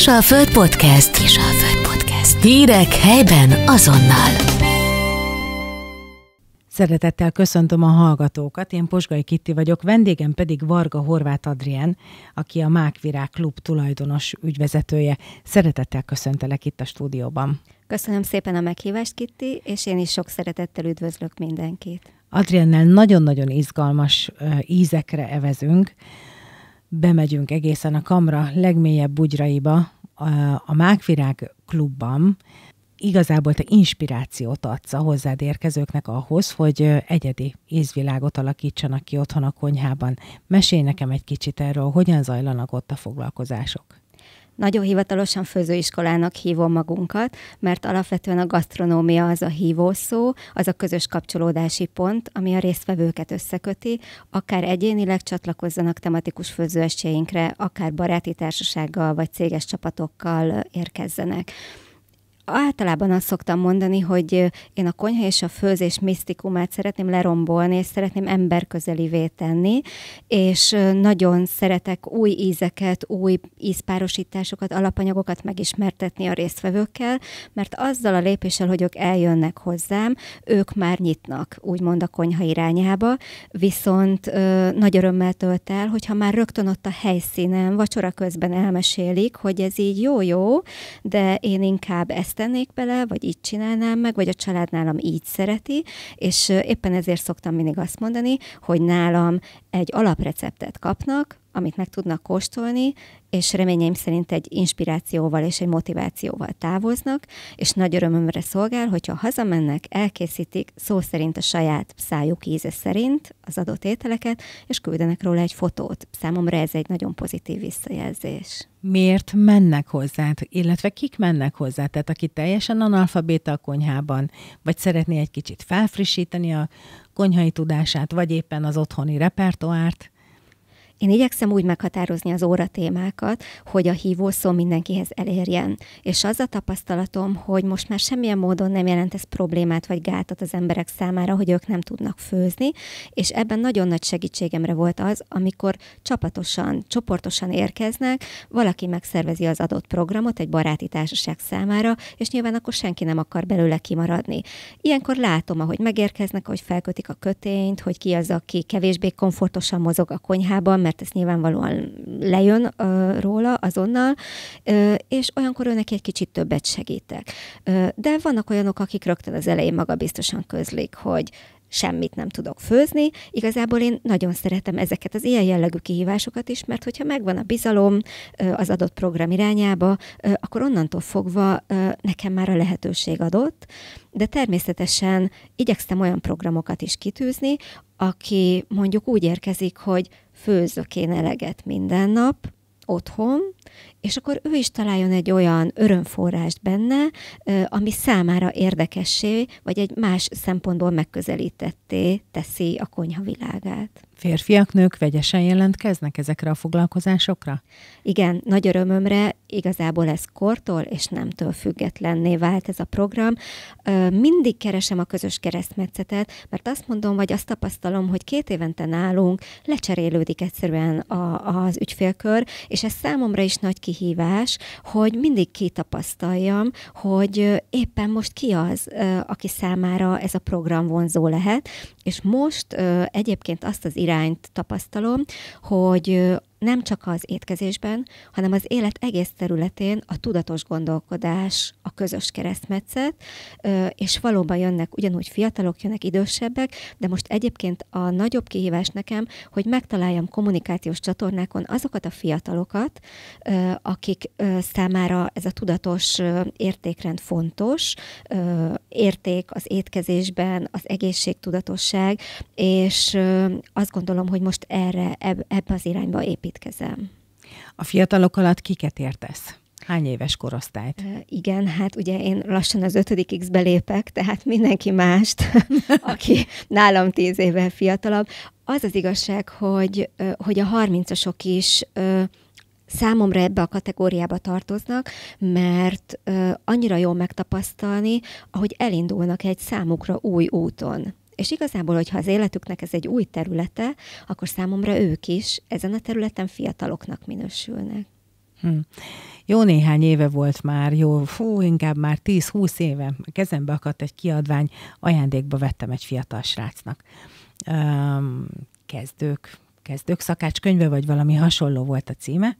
Föld Podcast. Föld Podcast. Hírek helyben azonnal. Szeretettel köszöntöm a hallgatókat, én Posgai Kitti vagyok, vendégem pedig Varga Horváth Adrien, aki a Mákvirág Klub tulajdonos ügyvezetője. Szeretettel köszöntelek itt a stúdióban. Köszönöm szépen a meghívást, Kitti, és én is sok szeretettel üdvözlök mindenkit. Adriennel nagyon-nagyon izgalmas ízekre evezünk, bemegyünk egészen a kamra legmélyebb bugyraiba, a, a Mákvirág klubban, igazából te inspirációt adsz a hozzád érkezőknek ahhoz, hogy egyedi ízvilágot alakítsanak ki otthon a konyhában. Mesélj nekem egy kicsit erről, hogyan zajlanak ott a foglalkozások. Nagyon hivatalosan főzőiskolának hívom magunkat, mert alapvetően a gasztronómia az a hívószó, az a közös kapcsolódási pont, ami a résztvevőket összeköti, akár egyénileg csatlakozzanak tematikus főzőestjeinkre, akár baráti társasággal vagy céges csapatokkal érkezzenek általában azt szoktam mondani, hogy én a konyha és a főzés misztikumát szeretném lerombolni, és szeretném emberközelivé tenni, és nagyon szeretek új ízeket, új ízpárosításokat, alapanyagokat megismertetni a résztvevőkkel, mert azzal a lépéssel, hogy ők eljönnek hozzám, ők már nyitnak, úgymond a konyha irányába, viszont ö, nagy örömmel tölt el, hogyha már rögtön ott a helyszínen, vacsora közben elmesélik, hogy ez így jó-jó, de én inkább ezt ezt tennék bele, vagy így csinálnám meg, vagy a család nálam így szereti, és éppen ezért szoktam mindig azt mondani, hogy nálam egy alapreceptet kapnak, amit meg tudnak kóstolni, és reményeim szerint egy inspirációval és egy motivációval távoznak, és nagy örömömre szolgál, hogyha hazamennek, elkészítik szó szerint a saját szájuk íze szerint az adott ételeket, és küldenek róla egy fotót. Számomra ez egy nagyon pozitív visszajelzés. Miért mennek hozzá, illetve kik mennek hozzá? Tehát aki teljesen analfabéta a konyhában, vagy szeretné egy kicsit felfrissíteni a konyhai tudását, vagy éppen az otthoni repertoárt? Én igyekszem úgy meghatározni az óra témákat, hogy a hívó szó mindenkihez elérjen. És az a tapasztalatom, hogy most már semmilyen módon nem jelent ez problémát vagy gátat az emberek számára, hogy ők nem tudnak főzni, és ebben nagyon nagy segítségemre volt az, amikor csapatosan, csoportosan érkeznek, valaki megszervezi az adott programot egy baráti társaság számára, és nyilván akkor senki nem akar belőle kimaradni. Ilyenkor látom, ahogy megérkeznek, hogy felkötik a kötényt, hogy ki az, aki kevésbé komfortosan mozog a konyhában, mert mert ez nyilvánvalóan lejön uh, róla azonnal, uh, és olyankor ő neki egy kicsit többet segítek. Uh, de vannak olyanok, akik rögtön az elején maga biztosan közlik, hogy semmit nem tudok főzni. Igazából én nagyon szeretem ezeket az ilyen jellegű kihívásokat is, mert hogyha megvan a bizalom az adott program irányába, akkor onnantól fogva nekem már a lehetőség adott, de természetesen igyekszem olyan programokat is kitűzni, aki mondjuk úgy érkezik, hogy főzök én eleget minden nap otthon, és akkor ő is találjon egy olyan örömforrást benne, ami számára érdekessé, vagy egy más szempontból megközelítetté teszi a konyha világát. Férfiak, nők vegyesen jelentkeznek ezekre a foglalkozásokra? Igen, nagy örömömre igazából ez kortól és nemtől függetlenné vált ez a program. Mindig keresem a közös keresztmetszetet, mert azt mondom, vagy azt tapasztalom, hogy két évente nálunk lecserélődik egyszerűen a, az ügyfélkör, és ez számomra is nagy kihívás kihívás, hogy mindig kitapasztaljam, hogy éppen most ki az, aki számára ez a program vonzó lehet, és most egyébként azt az irányt tapasztalom, hogy nem csak az étkezésben, hanem az élet egész területén a tudatos gondolkodás, a közös keresztmetszet, és valóban jönnek ugyanúgy fiatalok, jönnek idősebbek, de most egyébként a nagyobb kihívás nekem, hogy megtaláljam kommunikációs csatornákon azokat a fiatalokat, akik számára ez a tudatos értékrend fontos, érték az étkezésben, az egészségtudatosság, és azt gondolom, hogy most erre, ebbe az irányba épít étkezem. A fiatalok alatt kiket értesz? Hány éves korosztályt? Igen, hát ugye én lassan az ötödik X belépek, tehát mindenki mást, aki nálam tíz évvel fiatalabb. Az az igazság, hogy, hogy a harmincasok is számomra ebbe a kategóriába tartoznak, mert annyira jól megtapasztalni, ahogy elindulnak egy számukra új úton. És igazából, hogyha az életüknek ez egy új területe, akkor számomra ők is ezen a területen fiataloknak minősülnek. Hm. Jó néhány éve volt már, jó, fú, inkább már 10-20 éve kezembe akadt egy kiadvány, ajándékba vettem egy fiatal srácnak. Um, kezdők, kezdők szakácskönyve, vagy valami hasonló volt a címe,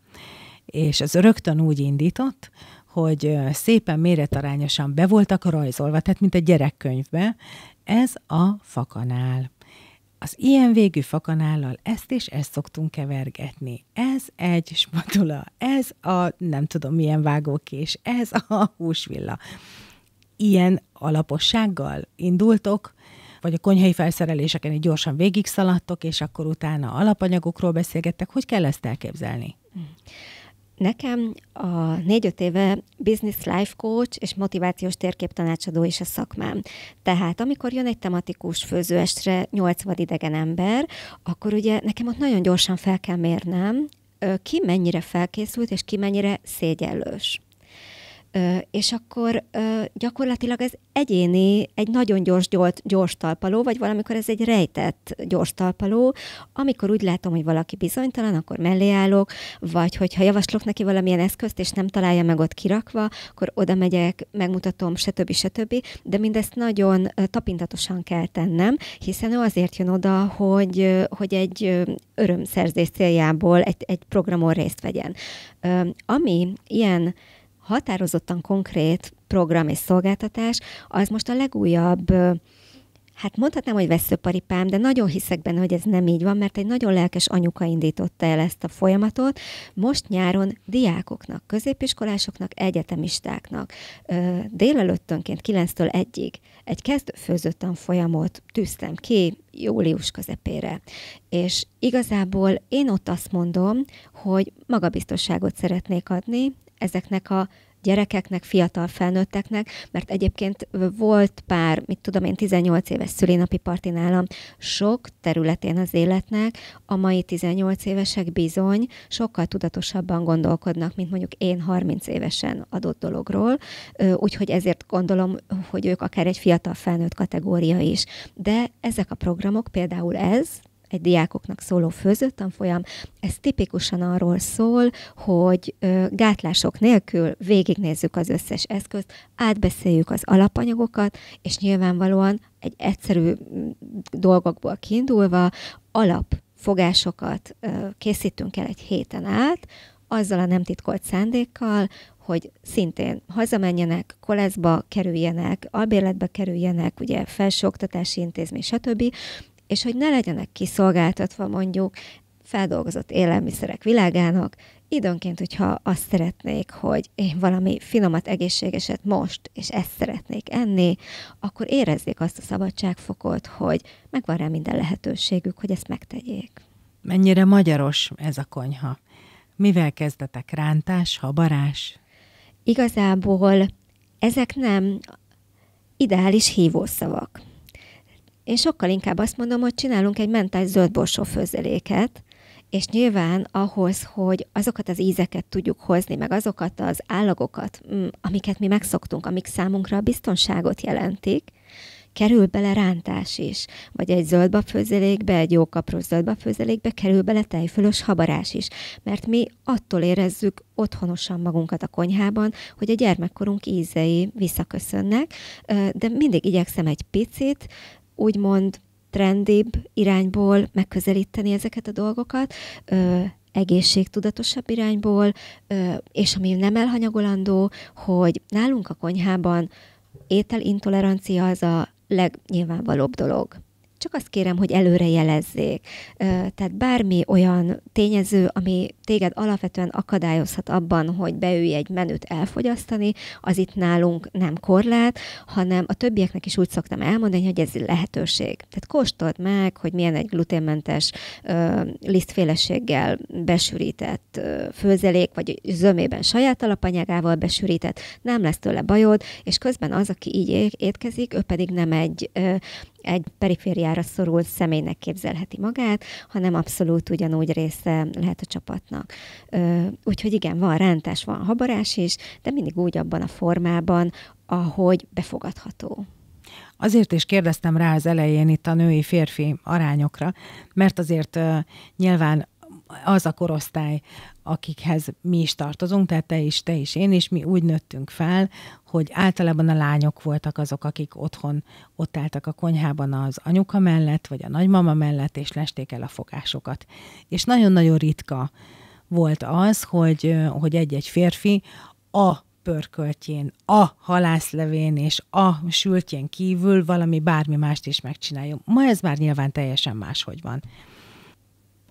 és az rögtön úgy indított, hogy szépen méretarányosan be voltak rajzolva, tehát mint egy gyerekkönyvbe, ez a fakanál. Az ilyen végű fakanállal ezt és ezt szoktunk kevergetni. Ez egy spatula, ez a nem tudom milyen vágókés, ez a húsvilla. Ilyen alapossággal indultok, vagy a konyhai felszereléseken így gyorsan végigszaladtok, és akkor utána alapanyagokról beszélgettek. Hogy kell ezt elképzelni? Hmm. Nekem a négy-öt éve business life coach és motivációs térképtanácsadó is a szakmám. Tehát amikor jön egy tematikus főzőestre 80 idegen ember, akkor ugye nekem ott nagyon gyorsan fel kell mérnem, ki mennyire felkészült, és ki mennyire szégyellős és akkor gyakorlatilag ez egyéni, egy nagyon gyors, gyors, gyors talpaló, vagy valamikor ez egy rejtett gyors talpaló, amikor úgy látom, hogy valaki bizonytalan, akkor mellé állok, vagy hogyha javaslok neki valamilyen eszközt, és nem találja meg ott kirakva, akkor oda megyek, megmutatom, stb. stb. De mindezt nagyon tapintatosan kell tennem, hiszen ő azért jön oda, hogy, hogy egy örömszerzés céljából egy, egy programon részt vegyen. Ami ilyen határozottan konkrét program és szolgáltatás, az most a legújabb Hát mondhatnám, hogy veszőparipám, de nagyon hiszek benne, hogy ez nem így van, mert egy nagyon lelkes anyuka indította el ezt a folyamatot. Most nyáron diákoknak, középiskolásoknak, egyetemistáknak délelőttönként 9-től 1-ig egy kezdőfőzött tanfolyamot tűztem ki július közepére. És igazából én ott azt mondom, hogy magabiztosságot szeretnék adni, ezeknek a gyerekeknek, fiatal felnőtteknek, mert egyébként volt pár, mit tudom én, 18 éves szülinapi parti nálam sok területén az életnek, a mai 18 évesek bizony sokkal tudatosabban gondolkodnak, mint mondjuk én 30 évesen adott dologról, úgyhogy ezért gondolom, hogy ők akár egy fiatal felnőtt kategória is. De ezek a programok, például ez, egy diákoknak szóló főzött tanfolyam. Ez tipikusan arról szól, hogy gátlások nélkül végignézzük az összes eszközt, átbeszéljük az alapanyagokat, és nyilvánvalóan egy egyszerű dolgokból kiindulva alap fogásokat készítünk el egy héten át, azzal a nem titkolt szándékkal, hogy szintén hazamenjenek, koleszba kerüljenek, albérletbe kerüljenek, ugye felsőoktatási intézmény, stb és hogy ne legyenek kiszolgáltatva mondjuk feldolgozott élelmiszerek világának, időnként, hogyha azt szeretnék, hogy én valami finomat, egészségeset most, és ezt szeretnék enni, akkor érezzék azt a szabadságfokot, hogy megvan rá minden lehetőségük, hogy ezt megtegyék. Mennyire magyaros ez a konyha? Mivel kezdetek? Rántás, habarás? Igazából ezek nem ideális hívószavak. Én sokkal inkább azt mondom, hogy csinálunk egy mentális zöldborsó főzeléket, és nyilván ahhoz, hogy azokat az ízeket tudjuk hozni, meg azokat az állagokat, mm, amiket mi megszoktunk, amik számunkra a biztonságot jelentik, kerül bele rántás is, vagy egy főzelékbe, egy jó kapros főzelékbe kerül bele tejfölös habarás is, mert mi attól érezzük otthonosan magunkat a konyhában, hogy a gyermekkorunk ízei visszaköszönnek, de mindig igyekszem egy picit úgymond trendibb irányból megközelíteni ezeket a dolgokat, ö, egészségtudatosabb irányból, ö, és ami nem elhanyagolandó, hogy nálunk a konyhában ételintolerancia az a legnyilvánvalóbb dolog csak azt kérem, hogy előre jelezzék. Tehát bármi olyan tényező, ami téged alapvetően akadályozhat abban, hogy beülj egy menüt elfogyasztani, az itt nálunk nem korlát, hanem a többieknek is úgy szoktam elmondani, hogy ez lehetőség. Tehát kóstold meg, hogy milyen egy gluténmentes lisztféleséggel besűrített főzelék, vagy zömében saját alapanyagával besűrített, nem lesz tőle bajod, és közben az, aki így étkezik, ő pedig nem egy egy perifériára szorul személynek képzelheti magát, hanem abszolút ugyanúgy része lehet a csapatnak. Úgyhogy igen, van rántás, van habarás is, de mindig úgy abban a formában, ahogy befogadható. Azért is kérdeztem rá az elején itt a női-férfi arányokra, mert azért uh, nyilván az a korosztály, akikhez mi is tartozunk, tehát te is, te is, én is, mi úgy nőttünk fel, hogy általában a lányok voltak azok, akik otthon ott álltak a konyhában az anyuka mellett, vagy a nagymama mellett, és lesték el a fogásokat. És nagyon-nagyon ritka volt az, hogy, hogy egy-egy férfi a pörköltjén, a halászlevén és a sültjén kívül valami bármi mást is megcsináljon. Ma ez már nyilván teljesen máshogy van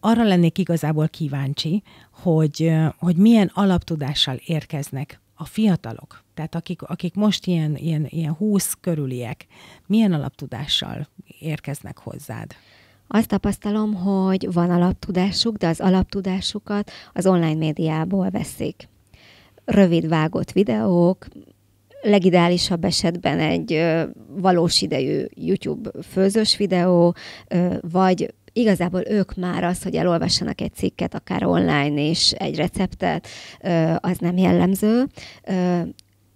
arra lennék igazából kíváncsi, hogy, hogy milyen alaptudással érkeznek a fiatalok, tehát akik, akik most ilyen, ilyen, ilyen húsz körüliek, milyen alaptudással érkeznek hozzád? Azt tapasztalom, hogy van alaptudásuk, de az alaptudásukat az online médiából veszik. Rövid vágott videók, legideálisabb esetben egy valós idejű YouTube főzős videó, vagy igazából ők már az, hogy elolvassanak egy cikket, akár online és egy receptet, az nem jellemző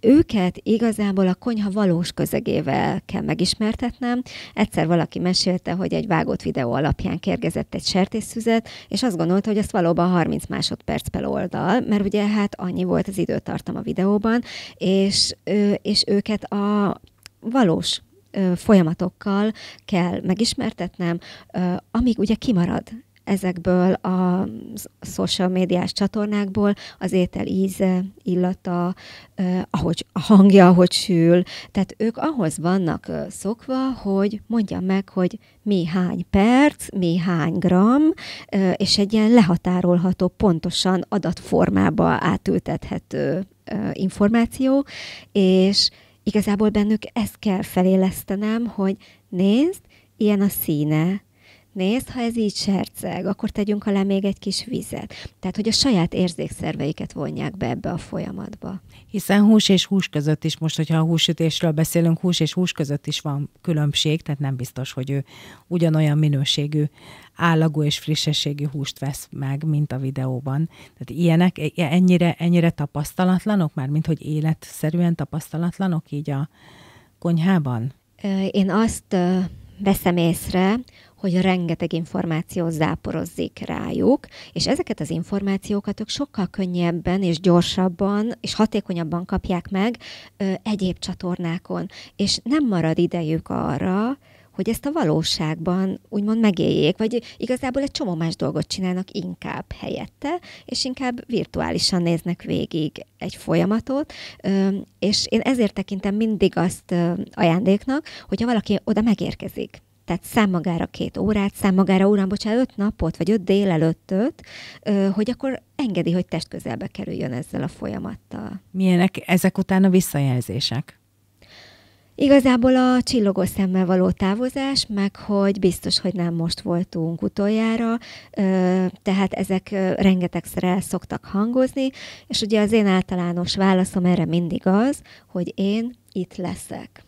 őket igazából a konyha valós közegével kell megismertetnem. Egyszer valaki mesélte, hogy egy vágott videó alapján kérgezett egy sertészüzet, és azt gondolta, hogy ezt valóban 30 másodperc per oldal, mert ugye hát annyi volt az időtartam a videóban, és, és őket a valós folyamatokkal kell megismertetnem, amíg ugye kimarad ezekből a social médiás csatornákból az étel íze, illata, ahogy a hangja, ahogy sül. Tehát ők ahhoz vannak szokva, hogy mondjam meg, hogy mi hány perc, mi hány gram, és egy ilyen lehatárolható, pontosan adatformába átültethető információ, és igazából bennük ezt kell felélesztenem, hogy nézd, ilyen a színe, nézd, ha ez így serceg, akkor tegyünk alá még egy kis vizet. Tehát, hogy a saját érzékszerveiket vonják be ebbe a folyamatba. Hiszen hús és hús között is, most, hogyha a húsütésről beszélünk, hús és hús között is van különbség, tehát nem biztos, hogy ő ugyanolyan minőségű állagú és frissességű húst vesz meg, mint a videóban. Tehát ilyenek, e, e, ennyire, ennyire tapasztalatlanok, már mint hogy életszerűen tapasztalatlanok így a konyhában? Én azt veszem észre, hogy rengeteg információ záporozzik rájuk, és ezeket az információkat ők sokkal könnyebben és gyorsabban és hatékonyabban kapják meg ö, egyéb csatornákon, és nem marad idejük arra, hogy ezt a valóságban úgymond megéljék, vagy igazából egy csomó más dolgot csinálnak inkább helyette, és inkább virtuálisan néznek végig egy folyamatot, és én ezért tekintem mindig azt ajándéknak, hogyha valaki oda megérkezik tehát szám magára két órát, szám magára, uram, bocsánat, öt napot, vagy öt délelőttöt, hogy akkor engedi, hogy test közelbe kerüljön ezzel a folyamattal. Milyenek ezek után a visszajelzések? Igazából a csillogó szemmel való távozás, meg hogy biztos, hogy nem most voltunk utoljára, tehát ezek rengetegszer el szoktak hangozni, és ugye az én általános válaszom erre mindig az, hogy én itt leszek.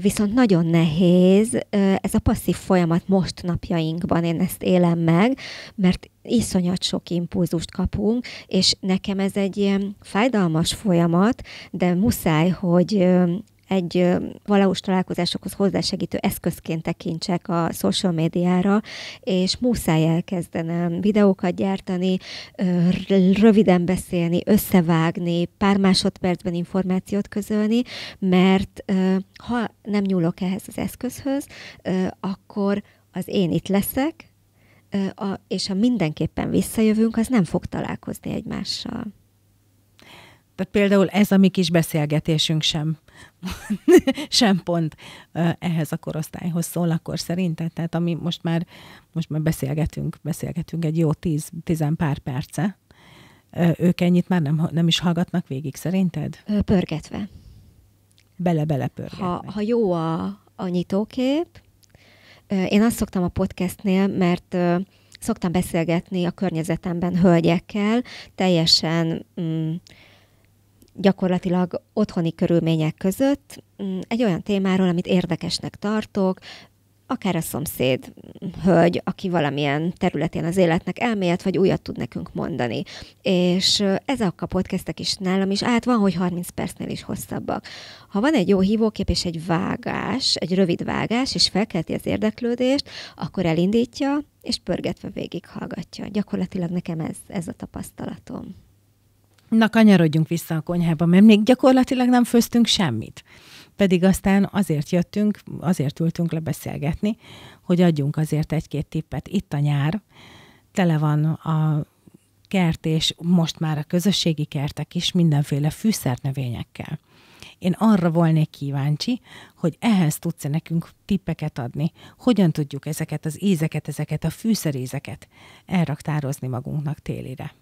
Viszont nagyon nehéz ez a passzív folyamat most napjainkban, én ezt élem meg, mert iszonyat sok impulzust kapunk, és nekem ez egy ilyen fájdalmas folyamat, de muszáj, hogy egy valós találkozásokhoz hozzásegítő eszközként tekintsek a social médiára, és muszáj elkezdenem videókat gyártani, röviden beszélni, összevágni, pár másodpercben információt közölni, mert ha nem nyúlok ehhez az eszközhöz, akkor az én itt leszek, a, és ha mindenképpen visszajövünk, az nem fog találkozni egymással. Tehát például ez a mi kis beszélgetésünk sem, sem pont ehhez a korosztályhoz szól akkor szerinted. Tehát ami most már, most már beszélgetünk, beszélgetünk egy jó tíz, tizen pár perce. Ők ennyit már nem, nem is hallgatnak végig, szerinted? Pörgetve. Bele-bele pörgetve. Ha, ha jó a, a nyitókép, én azt szoktam a podcastnél, mert szoktam beszélgetni a környezetemben hölgyekkel, teljesen... Mm, gyakorlatilag otthoni körülmények között mm, egy olyan témáról, amit érdekesnek tartok, akár a szomszéd hölgy, aki valamilyen területén az életnek elmélet, vagy újat tud nekünk mondani. És ezek a podcastek is nálam is, át van, hogy 30 percnél is hosszabbak. Ha van egy jó hívókép és egy vágás, egy rövid vágás, és felkelti az érdeklődést, akkor elindítja, és pörgetve végighallgatja. Gyakorlatilag nekem ez, ez a tapasztalatom. Na, kanyarodjunk vissza a konyhába, mert még gyakorlatilag nem főztünk semmit. Pedig aztán azért jöttünk, azért ültünk le beszélgetni, hogy adjunk azért egy-két tippet. Itt a nyár, tele van a kert, és most már a közösségi kertek is mindenféle fűszernövényekkel. Én arra volnék kíváncsi, hogy ehhez tudsz -e nekünk tippeket adni, hogyan tudjuk ezeket az ízeket, ezeket a fűszerézeket elraktározni magunknak télire.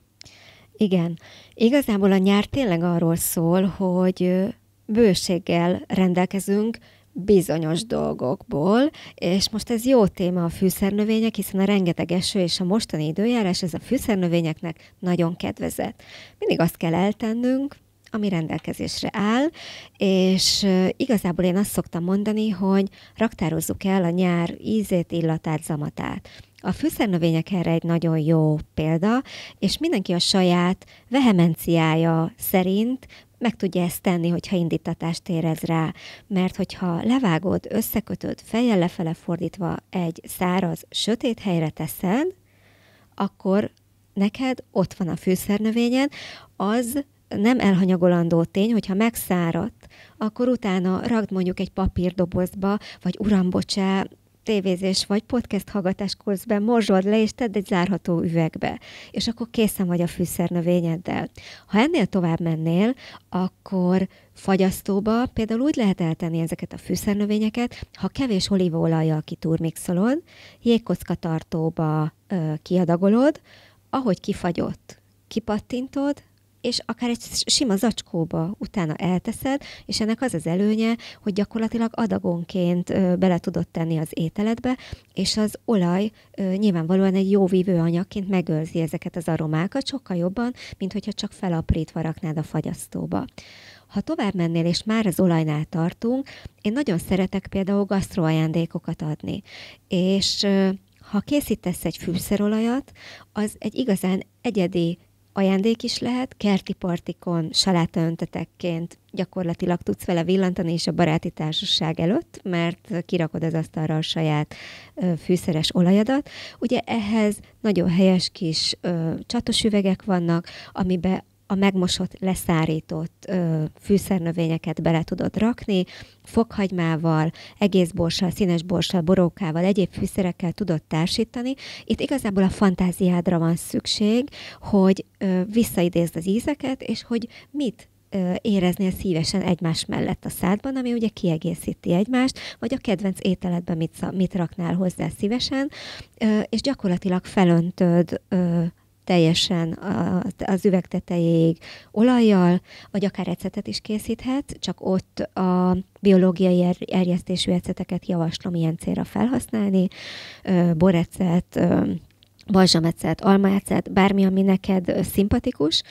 Igen. Igazából a nyár tényleg arról szól, hogy bőséggel rendelkezünk bizonyos dolgokból, és most ez jó téma a fűszernövények, hiszen a rengeteg eső és a mostani időjárás ez a fűszernövényeknek nagyon kedvezett. Mindig azt kell eltennünk, ami rendelkezésre áll, és igazából én azt szoktam mondani, hogy raktározzuk el a nyár ízét, illatát, zamatát. A fűszernövények erre egy nagyon jó példa, és mindenki a saját vehemenciája szerint meg tudja ezt tenni, hogyha indítatást érez rá, mert hogyha levágod, összekötöd, fejjel lefele fordítva egy száraz, sötét helyre teszed, akkor neked ott van a fűszernövényed, az nem elhanyagolandó tény, hogyha megszáradt, akkor utána ragd mondjuk egy papírdobozba, vagy uram, bocsá, tévézés vagy podcast hallgatás közben morzsold le, és tedd egy zárható üvegbe, és akkor készen vagy a fűszernövényeddel. Ha ennél tovább mennél, akkor fagyasztóba például úgy lehet eltenni ezeket a fűszernövényeket, ha kevés olívaolajjal kiturmixolod, jégkockatartóba ö, kiadagolod, ahogy kifagyott, kipattintod, és akár egy sima zacskóba utána elteszed, és ennek az az előnye, hogy gyakorlatilag adagonként bele tudod tenni az ételedbe, és az olaj nyilvánvalóan egy jó vívő anyagként megőrzi ezeket az aromákat sokkal jobban, mint hogyha csak felaprítva raknád a fagyasztóba. Ha tovább mennél, és már az olajnál tartunk, én nagyon szeretek például gasztroajándékokat adni. És ha készítesz egy fűszerolajat, az egy igazán egyedi ajándék is lehet, kerti partikon salátaöntetekként gyakorlatilag tudsz vele villantani és a baráti társaság előtt, mert kirakod az asztalra a saját ö, fűszeres olajadat. Ugye ehhez nagyon helyes kis ö, csatos üvegek vannak, amiben a megmosott, leszárított ö, fűszernövényeket bele tudod rakni, fokhagymával, egész borssal, színes borssal, borókával, egyéb fűszerekkel tudod társítani. Itt igazából a fantáziádra van szükség, hogy ö, visszaidézd az ízeket, és hogy mit éreznél szívesen egymás mellett a szádban, ami ugye kiegészíti egymást, vagy a kedvenc ételedben mit, mit raknál hozzá szívesen, és gyakorlatilag felöntöd teljesen az üveg tetejéig olajjal, vagy akár ecetet is készíthet, csak ott a biológiai er-, erjesztésű eceteket javaslom ilyen célra felhasználni, borecet, balzsamecet, almaecet, bármi, ami neked szimpatikus,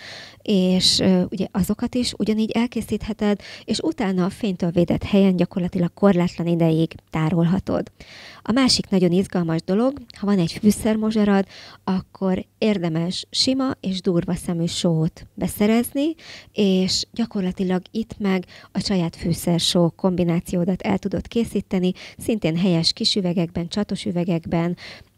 és ugye azokat is ugyanígy elkészítheted, és utána a fénytől védett helyen gyakorlatilag korlátlan ideig tárolhatod. A másik nagyon izgalmas dolog, ha van egy fűszermozsarad, akkor érdemes sima és durva szemű sót beszerezni, és gyakorlatilag itt meg a saját fűszersó kombinációdat el tudod készíteni, szintén helyes kisüvegekben, csatos üvegekben,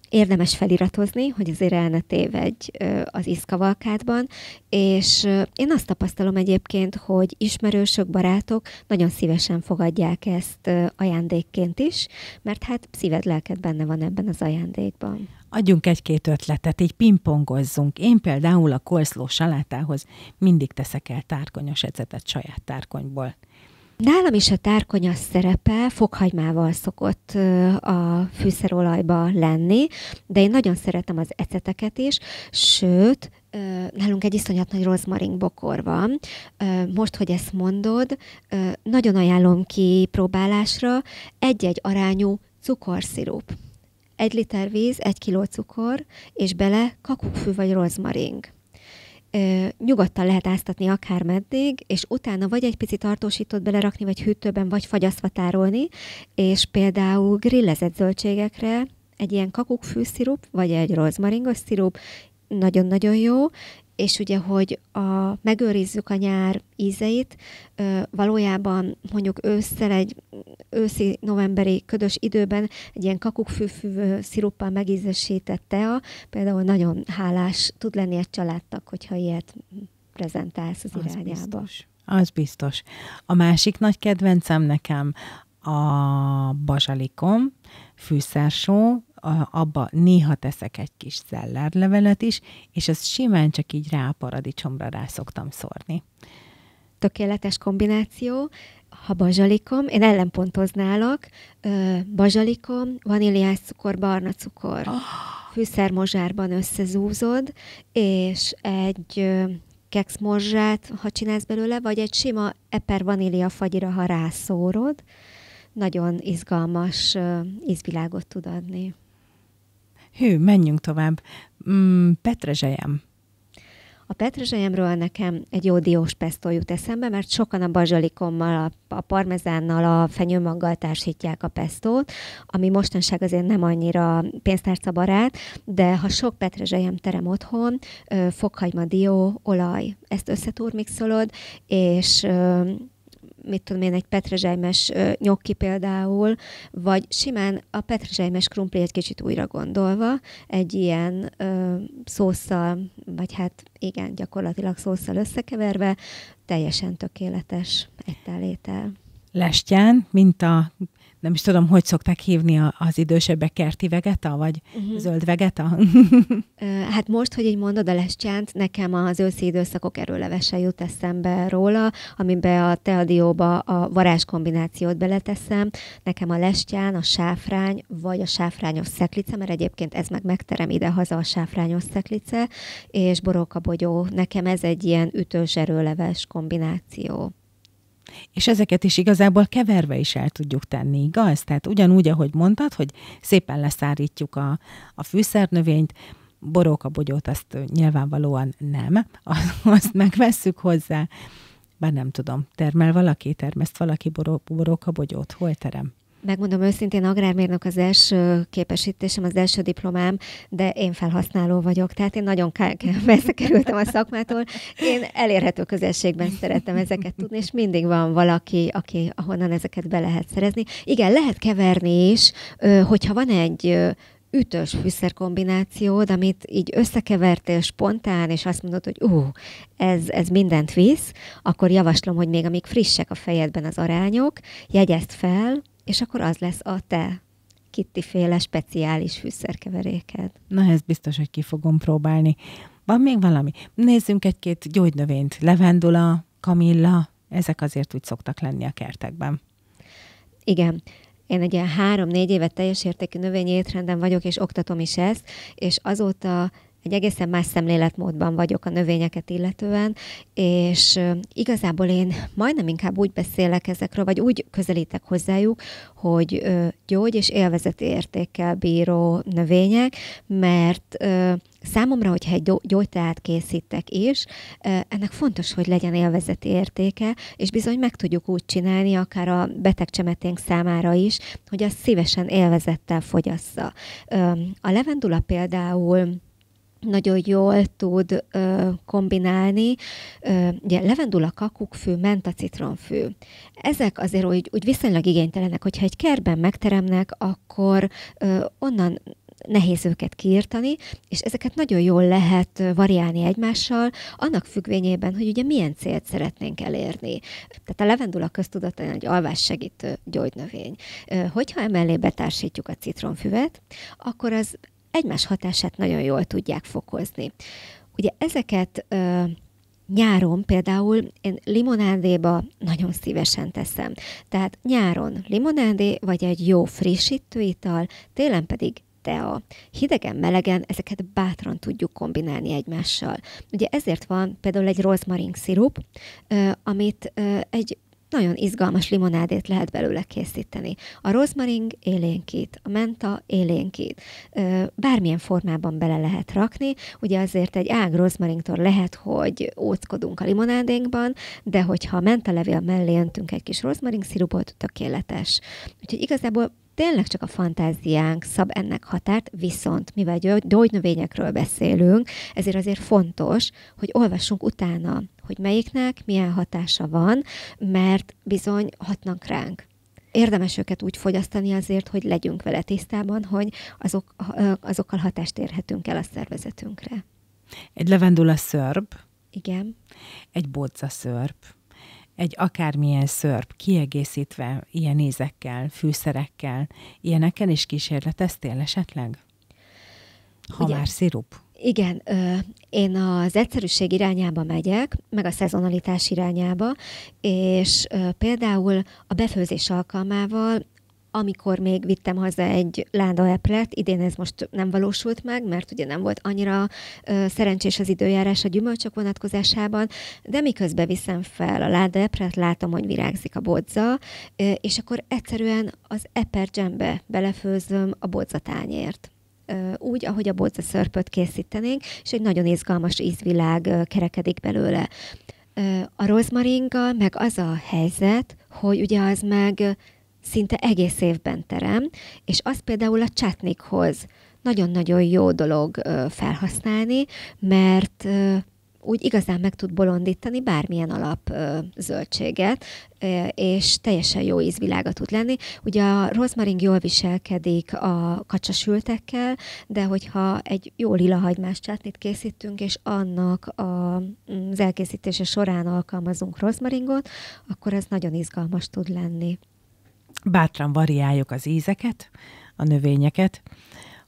érdemes feliratozni, hogy azért el ne tévedj az iszkavalkádban, és én azt tapasztalom egyébként, hogy ismerősök, barátok nagyon szívesen fogadják ezt ajándékként is, mert hát szíved, lelked benne van ebben az ajándékban. Adjunk egy-két ötletet, így pingpongozzunk. Én például a kolszló salátához mindig teszek el tárkonyos ecetet saját tárkonyból. Nálam is a tárkonya szerepe fokhagymával szokott a fűszerolajba lenni, de én nagyon szeretem az eceteket is, sőt, nálunk egy iszonyat nagy rozmaring bokor van. Most, hogy ezt mondod, nagyon ajánlom ki próbálásra egy-egy arányú cukorszirup. Egy liter víz, egy kiló cukor, és bele kakukkfű vagy rozmaring ö, nyugodtan lehet áztatni akár meddig, és utána vagy egy pici tartósítót belerakni, vagy hűtőben, vagy fagyasztva tárolni, és például grillezett zöldségekre egy ilyen kakukkfűszirup, vagy egy rozmaringos szirup, nagyon-nagyon jó, és ugye, hogy a, megőrizzük a nyár ízeit, valójában mondjuk ősszel egy őszi novemberi ködös időben egy ilyen kakukkfűfű sziruppal megízesített tea, például nagyon hálás tud lenni egy családtak, hogyha ilyet prezentálsz az, az irányába. Biztos. Az biztos. A másik nagy kedvencem nekem a bazsalikom, fűszersó, abba néha teszek egy kis szellárlevelet is, és ezt simán csak így rá a paradicsomra rá szoktam szórni. Tökéletes kombináció. Ha bazsalikom, én ellenpontoználak, bazsalikom, vaníliás cukor, barna cukor, oh. Ah! fűszermozsárban összezúzod, és egy kexmorzsát, ha csinálsz belőle, vagy egy sima eper vanília fagyira, ha rászórod, nagyon izgalmas ízvilágot tud adni. Hű, menjünk tovább. Mm, petrezselyem. A petrezselyemről nekem egy jó diós pesto jut eszembe, mert sokan a bazsalikommal, a, a parmezánnal, a fenyőmaggal társítják a pestót, ami mostanság azért nem annyira barát, de ha sok petrezselyem terem otthon, fokhagyma, dió, olaj, ezt összetúrmixolod, és mit tudom én, egy petrezselymes nyokki például, vagy simán a petrezselymes krumpli egy kicsit újra gondolva, egy ilyen ö, szószal, vagy hát igen, gyakorlatilag szószal összekeverve, teljesen tökéletes egy telétel. Lestján, mint a nem is tudom, hogy szokták hívni az idősebbek kerti vegeta, vagy uh-huh. zöld vegeta? hát most, hogy így mondod a lescsánt, nekem az őszi időszakok erőlevese jut eszembe róla, amiben a teadióba a varázs kombinációt beleteszem. Nekem a lescsán, a sáfrány, vagy a sáfrányos szeklice, mert egyébként ez meg megterem ide-haza a sáfrányos szeklice, és borolkabogyó. Nekem ez egy ilyen ütős erőleves kombináció. És ezeket is igazából keverve is el tudjuk tenni, igaz? Tehát ugyanúgy, ahogy mondtad, hogy szépen leszárítjuk a, a fűszernövényt, borókabogyót azt nyilvánvalóan nem, azt megvesszük hozzá, bár nem tudom, termel valaki, termeszt valaki boró, borókabogyót, hol terem? megmondom őszintén, agrármérnök az első képesítésem, az első diplomám, de én felhasználó vagyok, tehát én nagyon messze kerültem a szakmától. Én elérhető közelségben szeretem ezeket tudni, és mindig van valaki, aki ahonnan ezeket be lehet szerezni. Igen, lehet keverni is, hogyha van egy ütős fűszerkombinációd, amit így összekevertél spontán, és azt mondod, hogy ú, uh, ez, ez mindent visz, akkor javaslom, hogy még amíg frissek a fejedben az arányok, jegyezd fel, és akkor az lesz a te kittiféle speciális fűszerkeveréked. Na, ez biztos, hogy ki fogom próbálni. Van még valami? Nézzünk egy-két gyógynövényt. Levendula, kamilla, ezek azért úgy szoktak lenni a kertekben. Igen. Én egy ilyen három-négy éve teljes értékű növényi étrenden vagyok, és oktatom is ezt, és azóta egy egészen más szemléletmódban vagyok a növényeket illetően, és igazából én majdnem inkább úgy beszélek ezekről, vagy úgy közelítek hozzájuk, hogy gyógy és élvezeti értékkel bíró növények, mert számomra, hogyha egy gyógyteát készítek is, ennek fontos, hogy legyen élvezeti értéke, és bizony meg tudjuk úgy csinálni, akár a beteg csemeténk számára is, hogy azt szívesen élvezettel fogyassza. A levendula például nagyon jól tud ö, kombinálni. Ö, ugye levendula, kakukkfű, menta, citromfű. Ezek azért úgy, úgy viszonylag igénytelenek, hogyha egy kertben megteremnek, akkor ö, onnan nehéz őket kiirtani, és ezeket nagyon jól lehet variálni egymással, annak függvényében, hogy ugye milyen célt szeretnénk elérni. Tehát a levendula köztudatlan egy alvás segítő gyógynövény. Hogyha emellé betársítjuk a citromfüvet, akkor az egymás hatását nagyon jól tudják fokozni. Ugye ezeket ö, nyáron például én limonádéba nagyon szívesen teszem. Tehát nyáron limonádé, vagy egy jó frissítő ital, télen pedig tea. Hidegen, melegen ezeket bátran tudjuk kombinálni egymással. Ugye ezért van például egy rozmarin szirup, amit egy nagyon izgalmas limonádét lehet belőle készíteni. A rozmaring élénkít, a menta élénkít. Bármilyen formában bele lehet rakni. Ugye azért egy ág rozmaringtól lehet, hogy óckodunk a limonádénkban, de hogyha a mentalevél mellé öntünk egy kis rozmaring szirupot, tökéletes. Úgyhogy igazából tényleg csak a fantáziánk szab ennek határt, viszont mivel gyógynövényekről beszélünk, ezért azért fontos, hogy olvassunk utána hogy melyiknek milyen hatása van, mert bizony hatnak ránk érdemes őket úgy fogyasztani azért, hogy legyünk vele tisztában, hogy azok, azokkal hatást érhetünk el a szervezetünkre. Egy levendula szörp. Igen. Egy bodza szörp. Egy akármilyen szörp, kiegészítve ilyen ízekkel, fűszerekkel, ilyeneken is kísérleteztél esetleg? Ha Ugye, már szirup. Igen, én az egyszerűség irányába megyek, meg a szezonalitás irányába, és például a befőzés alkalmával amikor még vittem haza egy láda eplet, idén ez most nem valósult meg, mert ugye nem volt annyira ö, szerencsés az időjárás a gyümölcsök vonatkozásában, de miközben viszem fel a láda eplet, látom, hogy virágzik a bodza, ö, és akkor egyszerűen az eperdzsembe belefőzöm a bodzatányért úgy, ahogy a bodza szörpöt készítenénk, és egy nagyon izgalmas ízvilág kerekedik belőle. A rozmaringgal meg az a helyzet, hogy ugye az meg szinte egész évben terem, és az például a csatnikhoz nagyon-nagyon jó dolog felhasználni, mert úgy igazán meg tud bolondítani bármilyen alap ö, zöldséget, ö, és teljesen jó ízvilága tud lenni. Ugye a rozmaring jól viselkedik a kacsasültekkel, de hogyha egy jó lila hagymás csátnit készítünk, és annak a, az elkészítése során alkalmazunk rozmaringot, akkor ez nagyon izgalmas tud lenni. Bátran variáljuk az ízeket, a növényeket,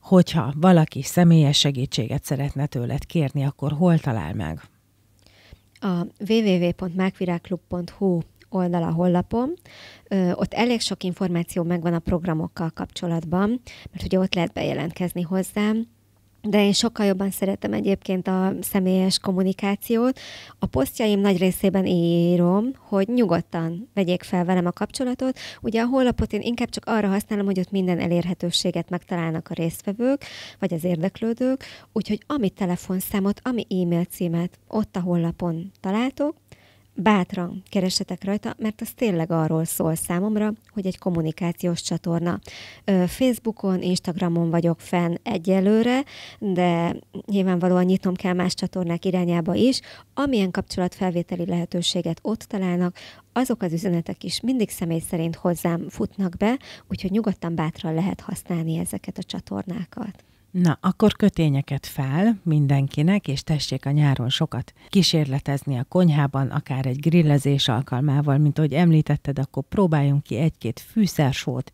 hogyha valaki személyes segítséget szeretne tőled kérni, akkor hol talál meg? a www.mákvirágklub.hu oldala honlapom. ott elég sok információ megvan a programokkal kapcsolatban, mert ugye ott lehet bejelentkezni hozzám, de én sokkal jobban szeretem egyébként a személyes kommunikációt. A posztjaim nagy részében írom, hogy nyugodtan vegyék fel velem a kapcsolatot. Ugye a honlapot én inkább csak arra használom, hogy ott minden elérhetőséget megtalálnak a résztvevők, vagy az érdeklődők, úgyhogy ami telefonszámot, ami e-mail címet ott a honlapon találtok, bátran keresetek rajta, mert az tényleg arról szól számomra, hogy egy kommunikációs csatorna. Facebookon, Instagramon vagyok fenn egyelőre, de nyilvánvalóan nyitnom kell más csatornák irányába is. Amilyen kapcsolatfelvételi lehetőséget ott találnak, azok az üzenetek is mindig személy szerint hozzám futnak be, úgyhogy nyugodtan bátran lehet használni ezeket a csatornákat. Na, akkor kötényeket fel mindenkinek, és tessék a nyáron sokat kísérletezni a konyhában, akár egy grillezés alkalmával, mint ahogy említetted, akkor próbáljunk ki egy-két fűszersót,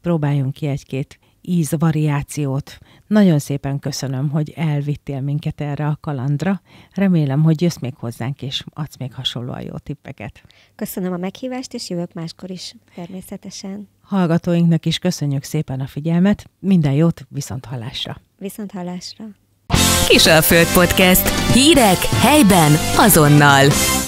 próbáljunk ki egy-két ízvariációt, nagyon szépen köszönöm, hogy elvittél minket erre a kalandra. Remélem, hogy jössz még hozzánk, és adsz még hasonlóan jó tippeket. Köszönöm a meghívást, és jövök máskor is, természetesen. Hallgatóinknak is köszönjük szépen a figyelmet. Minden jót, viszont hallásra. Viszont hallásra. Föld Podcast. Hírek helyben azonnal.